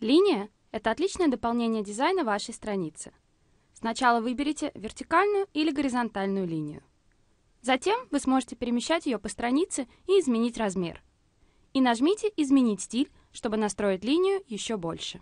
Линия – это отличное дополнение дизайна вашей страницы. Сначала выберите вертикальную или горизонтальную линию. Затем вы сможете перемещать ее по странице и изменить размер. И нажмите «Изменить стиль», чтобы настроить линию еще больше.